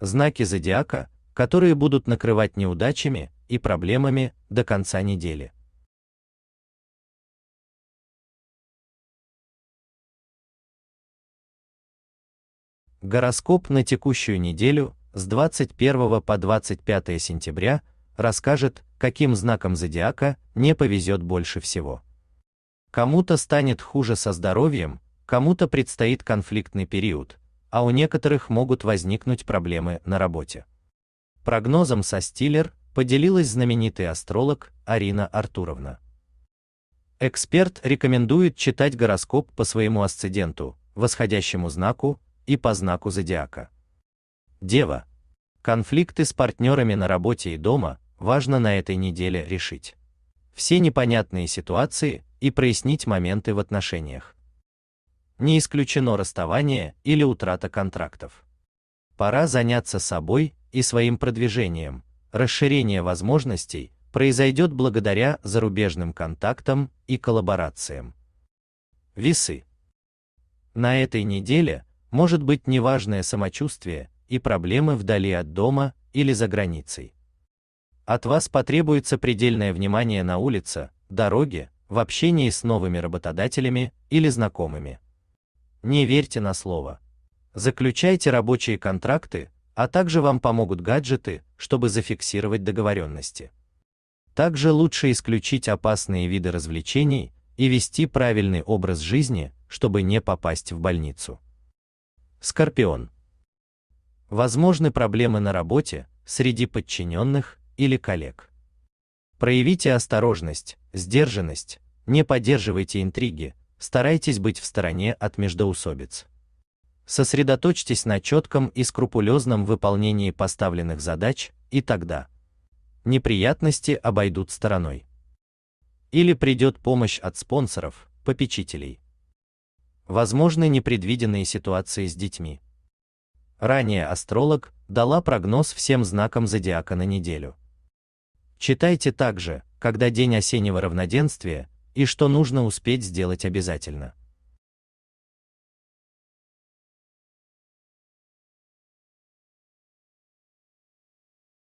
знаки зодиака, которые будут накрывать неудачами и проблемами до конца недели. Гороскоп на текущую неделю с 21 по 25 сентября расскажет, каким знаком зодиака не повезет больше всего. Кому-то станет хуже со здоровьем, кому-то предстоит конфликтный период, а у некоторых могут возникнуть проблемы на работе. Прогнозом со Стиллер поделилась знаменитый астролог Арина Артуровна. Эксперт рекомендует читать гороскоп по своему асценденту, восходящему знаку и по знаку зодиака. Дева. Конфликты с партнерами на работе и дома важно на этой неделе решить. Все непонятные ситуации и прояснить моменты в отношениях не исключено расставание или утрата контрактов. Пора заняться собой и своим продвижением. Расширение возможностей произойдет благодаря зарубежным контактам и коллаборациям. Весы. На этой неделе может быть неважное самочувствие и проблемы вдали от дома или за границей. От вас потребуется предельное внимание на улице, дороге, в общении с новыми работодателями или знакомыми. Не верьте на слово. Заключайте рабочие контракты, а также вам помогут гаджеты, чтобы зафиксировать договоренности. Также лучше исключить опасные виды развлечений и вести правильный образ жизни, чтобы не попасть в больницу. Скорпион. Возможны проблемы на работе, среди подчиненных или коллег. Проявите осторожность, сдержанность, не поддерживайте интриги, старайтесь быть в стороне от междоусобиц. Сосредоточьтесь на четком и скрупулезном выполнении поставленных задач, и тогда неприятности обойдут стороной. Или придет помощь от спонсоров, попечителей. Возможны непредвиденные ситуации с детьми. Ранее астролог дала прогноз всем знакам зодиака на неделю. Читайте также, когда день осеннего равноденствия, и что нужно успеть сделать обязательно.